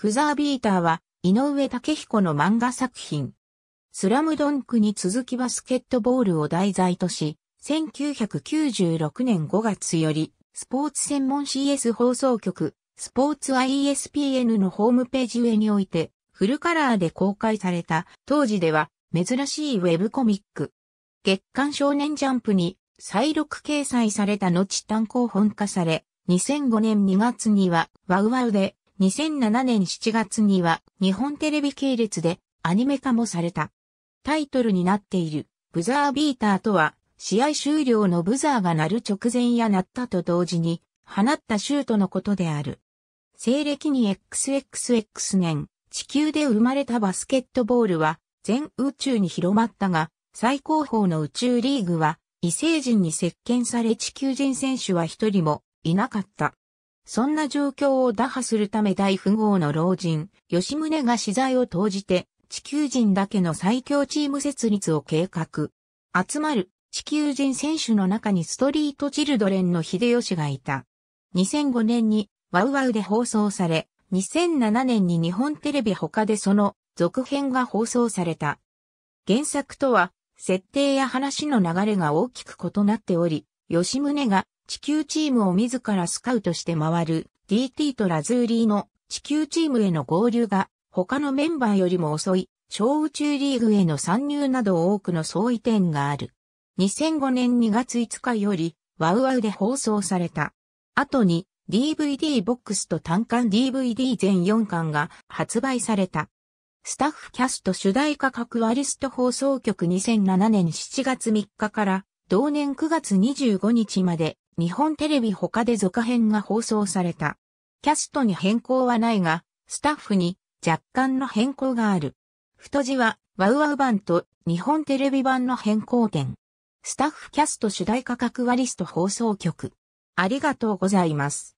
フザービーターは、井上武彦の漫画作品。スラムドンクに続きバスケットボールを題材とし、1996年5月より、スポーツ専門 CS 放送局、スポーツ ISPN のホームページ上において、フルカラーで公開された、当時では、珍しいウェブコミック。月刊少年ジャンプに、再録掲載された後単行本化され、2005年2月には、ワウワウで、2007年7月には日本テレビ系列でアニメ化もされた。タイトルになっているブザービーターとは試合終了のブザーが鳴る直前や鳴ったと同時に放ったシュートのことである。西暦に XXX 年、地球で生まれたバスケットボールは全宇宙に広まったが、最高峰の宇宙リーグは異星人に席巻され地球人選手は一人もいなかった。そんな状況を打破するため大富豪の老人、吉宗が資材を投じて、地球人だけの最強チーム設立を計画。集まる地球人選手の中にストリートチルドレンの秀吉がいた。2005年にワウワウで放送され、2007年に日本テレビ他でその続編が放送された。原作とは設定や話の流れが大きく異なっており、吉宗が地球チームを自らスカウトして回る DT とラズーリーの地球チームへの合流が他のメンバーよりも遅い小宇宙リーグへの参入など多くの相違点がある。2005年2月5日よりワウワウで放送された。後に DVD ボックスと単館 DVD 全4巻が発売された。スタッフキャスト主題歌格ワリスト放送局2007年7月3日から同年9月25日まで日本テレビ他で続編が放送された。キャストに変更はないが、スタッフに若干の変更がある。太字は、ワウワウ版と日本テレビ版の変更点。スタッフキャスト主題価格割リスト放送局。ありがとうございます。